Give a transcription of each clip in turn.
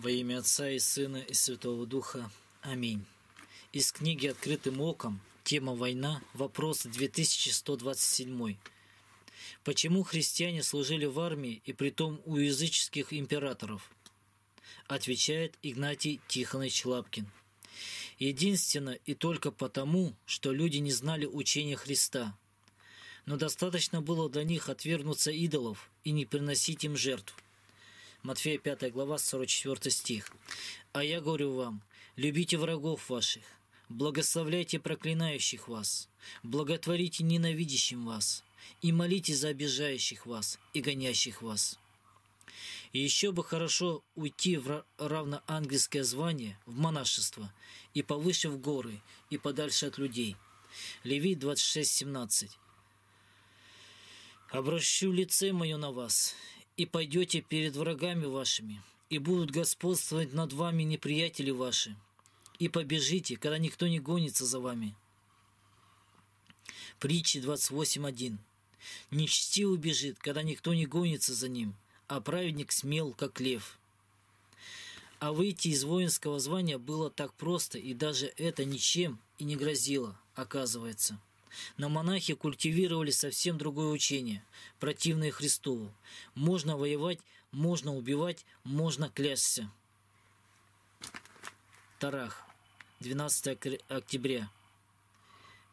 Во имя Отца и Сына и Святого Духа. Аминь. Из книги «Открытым оком» тема «Война. Вопрос 2127». Почему христиане служили в армии и притом у языческих императоров? Отвечает Игнатий Тихонович Лапкин. Единственно и только потому, что люди не знали учения Христа. Но достаточно было для них отвергнуться идолов и не приносить им жертву. Матфея 5 глава, 44 стих. «А я говорю вам, любите врагов ваших, благословляйте проклинающих вас, благотворите ненавидящим вас, и молите за обижающих вас и гонящих вас». И еще бы хорошо уйти в равно ангельское звание, в монашество, и повыше в горы, и подальше от людей. Левит 26.17 «Обращу лице мое на вас, и пойдете перед врагами вашими, и будут господствовать над вами неприятели ваши, и побежите, когда никто не гонится за вами». Притчи 28.1. Нечестивый убежит, когда никто не гонится за ним, а праведник смел, как лев. А выйти из воинского звания было так просто, и даже это ничем и не грозило, оказывается. Но монахи культивировали совсем другое учение, противное Христову. Можно воевать, можно убивать, можно клясться. Тарах. 12 октября.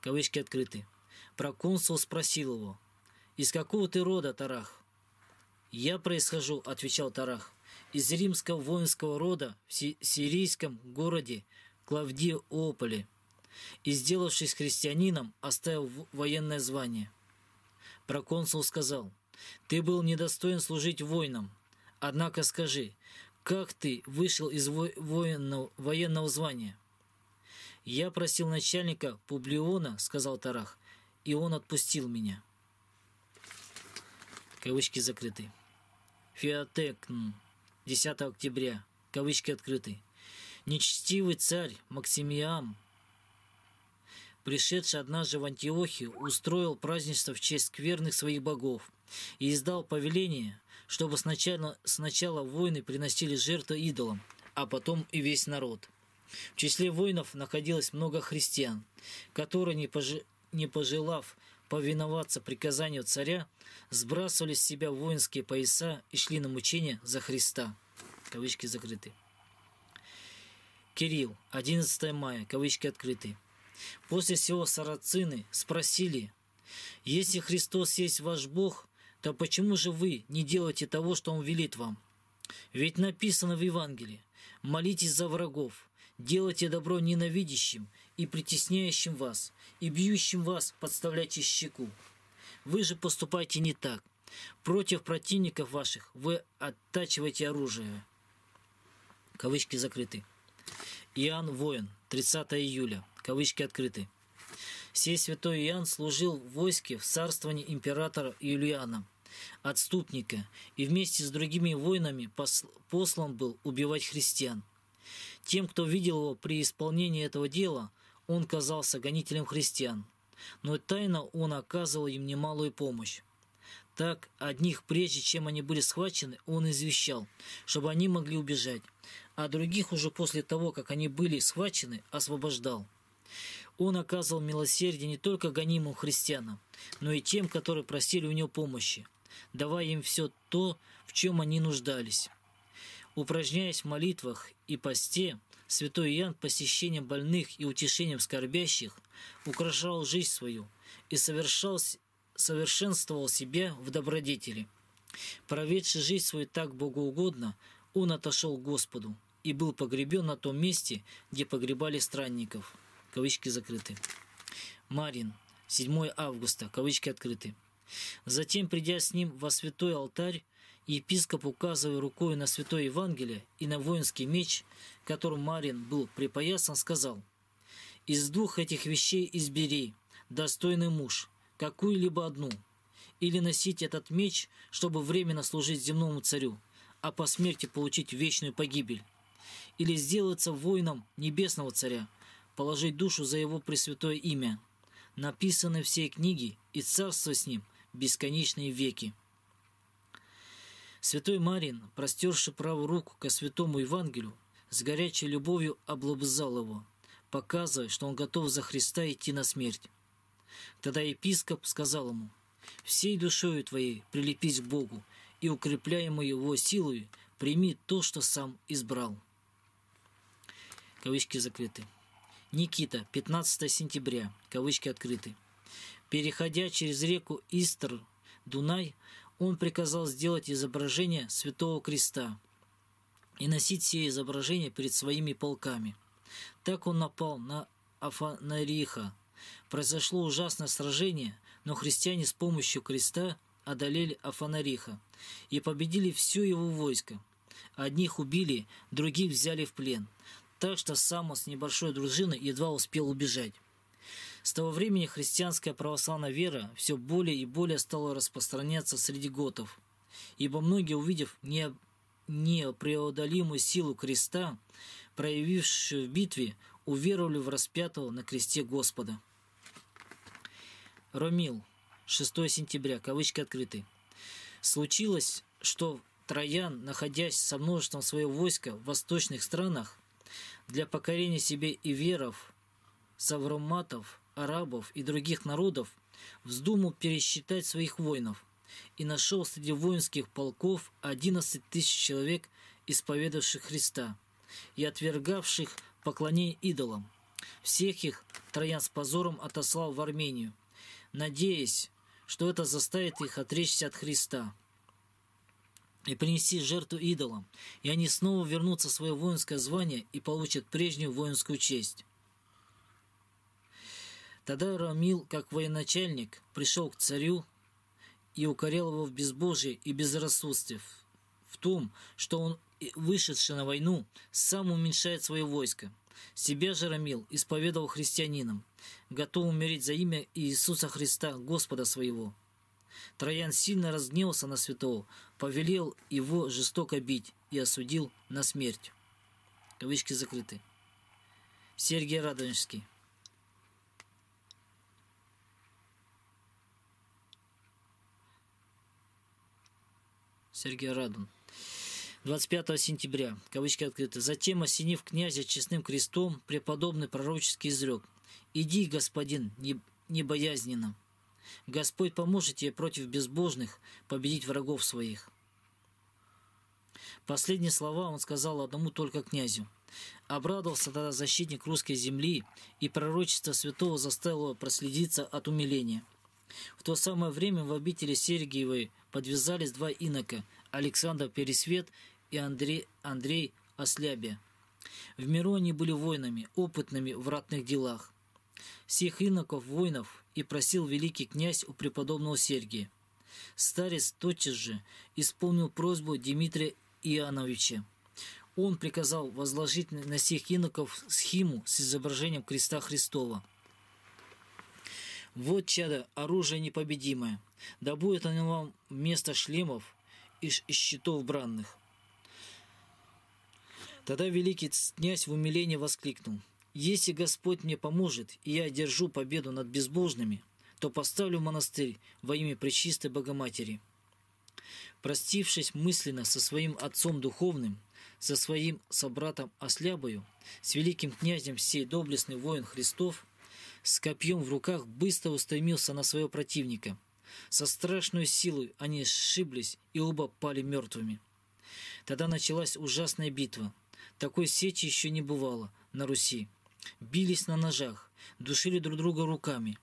Кавычки открыты. Проконсул спросил его, «Из какого ты рода, Тарах?» «Я происхожу», — отвечал Тарах, «из римского воинского рода в сирийском городе Клавдиополе» и, сделавшись христианином, оставил военное звание. Проконсул сказал, «Ты был недостоин служить воинам, однако скажи, как ты вышел из во военного, военного звания?» «Я просил начальника Публиона», — сказал Тарах, — «и он отпустил меня». Кавычки закрыты. Фиатекн. 10 октября. Кавычки открыты. Нечестивый царь Максимиам пришедший однажды в Антиохию, устроил празднество в честь скверных своих богов и издал повеление, чтобы сначала, сначала воины приносили жертвы идолам, а потом и весь народ. В числе воинов находилось много христиан, которые, не, пожи, не пожелав повиноваться приказанию царя, сбрасывали с себя воинские пояса и шли на мучение за Христа. Кавычки закрыты. Кирилл, 11 мая, кавычки открыты. После всего сарацины спросили, «Если Христос есть ваш Бог, то почему же вы не делаете того, что Он велит вам? Ведь написано в Евангелии, молитесь за врагов, делайте добро ненавидящим и притесняющим вас, и бьющим вас подставляйте щеку. Вы же поступаете не так. Против противников ваших вы оттачиваете оружие». Кавычки закрыты. Иоанн Воин – 30 июля, кавычки открыты. Сей святой Иоанн служил в войске в царствовании императора Юлиана, отступника, и вместе с другими воинами послан был убивать христиан. Тем, кто видел его при исполнении этого дела, он казался гонителем христиан, но тайно он оказывал им немалую помощь. Так, одних прежде, чем они были схвачены, он извещал, чтобы они могли убежать, а других уже после того, как они были схвачены, освобождал. Он оказывал милосердие не только гонимым христианам, но и тем, которые просили у него помощи, давая им все то, в чем они нуждались. Упражняясь в молитвах и посте, святой Иоанн посещением больных и утешением скорбящих украшал жизнь свою и совершал, совершенствовал себя в добродетели. Проведший жизнь свою так богоугодно, он отошел к Господу – и был погребен на том месте, где погребали странников. Кавычки закрыты. Марин, 7 августа, кавычки открыты. Затем, придя с ним во святой алтарь, епископ, указывая рукой на святое Евангелие и на воинский меч, которым Марин был припоясан, сказал, «Из двух этих вещей избери, достойный муж, какую-либо одну, или носить этот меч, чтобы временно служить земному царю, а по смерти получить вечную погибель или сделаться воином небесного царя, положить душу за его пресвятое имя. Написаны все книги, и царство с ним бесконечные веки. Святой Марин, простерши правую руку ко святому Евангелию, с горячей любовью облобзал его, показывая, что он готов за Христа идти на смерть. Тогда епископ сказал ему, «Всей душою твоей прилепись к Богу, и, укрепляемой его силою, прими то, что сам избрал» кавычки закрыты. Никита, 15 сентября, кавычки открыты. Переходя через реку Истр, Дунай, он приказал сделать изображение Святого Креста и носить все изображения перед своими полками. Так он напал на Афанариха. Произошло ужасное сражение, но христиане с помощью креста одолели Афанариха и победили все его войско. Одних убили, других взяли в плен так что сам с небольшой дружиной едва успел убежать. С того времени христианская православная вера все более и более стала распространяться среди готов, ибо многие, увидев не непреодолимую силу креста, проявившую в битве, уверовали в распятого на кресте Господа. Ромил, 6 сентября, кавычки открыты. Случилось, что Троян, находясь со множеством своего войска в восточных странах, для покорения себе и веров савроматов, арабов и других народов, вздумал пересчитать своих воинов и нашел среди воинских полков 11 тысяч человек, исповедавших Христа и отвергавших поклонение идолам. Всех их Троян с позором отослал в Армению, надеясь, что это заставит их отречься от Христа и принести жертву идолам, и они снова вернутся в свое воинское звание и получат прежнюю воинскую честь. Тогда Рамил, как военачальник, пришел к царю и укорел его в безбожии и безрассудстве, в том, что он, вышедший на войну, сам уменьшает свое войско. Себя же Рамил исповедовал христианинам, готов умереть за имя Иисуса Христа, Господа своего. Троян сильно разгневался на святого, повелел его жестоко бить и осудил на смерть. Кавычки закрыты. Сергей Радонежский. Сергей Радон. 25 сентября, кавычки открыты. Затем, осенив князя честным крестом, преподобный пророческий изрек. «Иди, господин, небоязненно, Господь поможет тебе против безбожных победить врагов своих». Последние слова он сказал одному только князю. Обрадовался тогда защитник русской земли, и пророчество святого заставило проследиться от умиления. В то самое время в обители Сергиевой подвязались два инока – Александр Пересвет и Андрей, Андрей Ослябия. В миру они были воинами, опытными в ратных делах всех иноков воинов и просил великий князь у преподобного Сергия. Старец тотчас же исполнил просьбу Дмитрия Иоанновича. Он приказал возложить на всех иноков схиму с изображением креста Христова. «Вот, чадо, оружие непобедимое. Да будет оно вам вместо шлемов и щитов бранных». Тогда великий князь в умилении воскликнул – если Господь мне поможет, и я одержу победу над безбожными, то поставлю монастырь во имя Пречистой Богоматери. Простившись мысленно со своим отцом духовным, со своим собратом Ослябою, с великим князем сей доблестный воин Христов, с копьем в руках быстро устремился на своего противника. Со страшной силой они сшиблись и оба пали мертвыми. Тогда началась ужасная битва. Такой сечи еще не бывало на Руси бились на ножах, душили друг друга руками,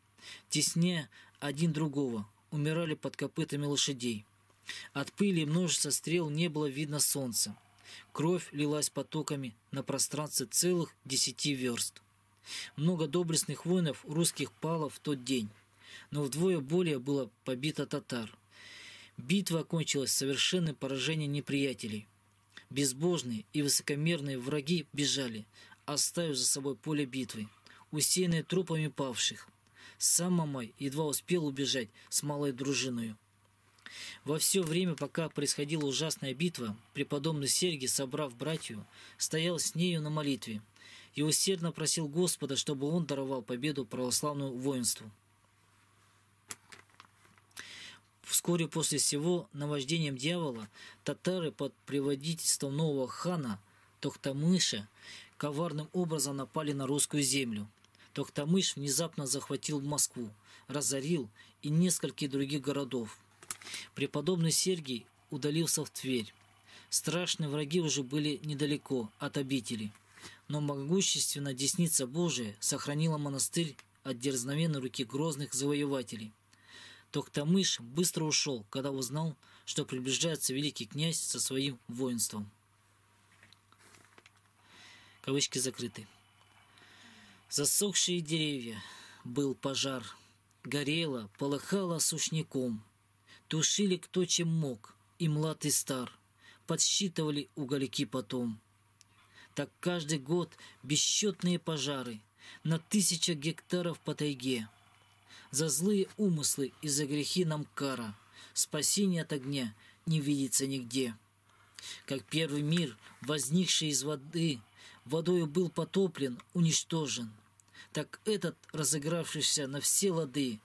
тесне один другого, умирали под копытами лошадей. От пыли и множества стрел не было видно солнца. Кровь лилась потоками на пространстве целых десяти верст. Много доблестных воинов русских пало в тот день, но вдвое более было побито татар. Битва окончилась совершенным поражением неприятелей. Безбожные и высокомерные враги бежали, оставив за собой поле битвы, усеянное трупами павших. Сам Мамай едва успел убежать с малой дружиною. Во все время, пока происходила ужасная битва, преподобный Сергий, собрав братью, стоял с нею на молитве и усердно просил Господа, чтобы он даровал победу православному воинству. Вскоре после всего наваждением дьявола татары под предводительством нового хана Тохтамыша коварным образом напали на русскую землю. Токтамыш внезапно захватил Москву, разорил и нескольких других городов. Преподобный Сергий удалился в Тверь. Страшные враги уже были недалеко от обители, но могущественная десница Божия сохранила монастырь от дерзновенной руки грозных завоевателей. Токтамыш быстро ушел, когда узнал, что приближается великий князь со своим воинством. Кавычки закрыты. Засохшие деревья, был пожар. Горело, полыхало сушняком. Тушили кто чем мог, и млад, и стар. Подсчитывали угольки потом. Так каждый год бесчетные пожары на тысяча гектаров по тайге. За злые умыслы и за грехи нам кара. Спасение от огня не видится нигде. Как первый мир, возникший из воды, водою был потоплен, уничтожен. Так этот, разыгравшийся на все лады,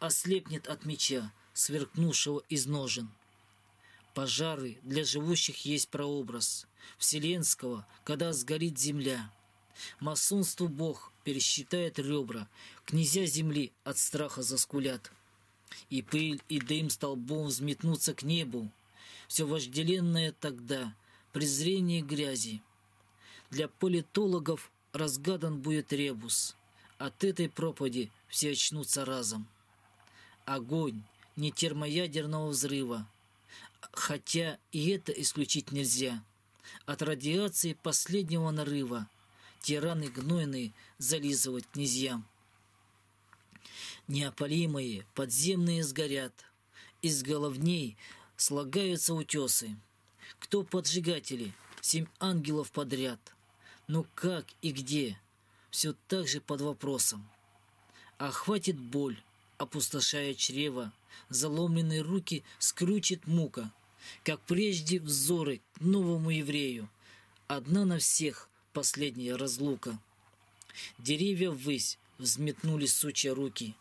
ослепнет от меча, сверкнувшего из ножен. Пожары для живущих есть прообраз Вселенского, когда сгорит земля. Масонству Бог пересчитает ребра, князя земли от страха заскулят. И пыль, и дым столбом взметнутся к небу. Все вожделенное тогда, презрение грязи — для политологов разгадан будет ребус. От этой пропади все очнутся разом. Огонь не термоядерного взрыва. Хотя и это исключить нельзя. От радиации последнего нарыва тираны гнойные зализывать князьям. Неопалимые подземные сгорят, из головней слагаются утесы. Кто поджигатели? Семь ангелов подряд — но «Ну как и где? Все так же под вопросом. А хватит боль, опустошая чрево, заломленные руки скручит мука, как прежде взоры к новому еврею. Одна на всех последняя разлука. Деревья ввысь взметнули сучья руки.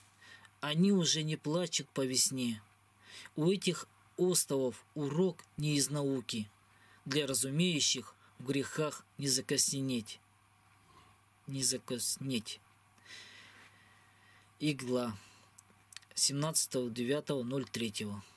Они уже не плачут по весне. У этих остовов урок не из науки. Для разумеющих в грехах не закоснеть. Не закоснеть. Игла 17.09.03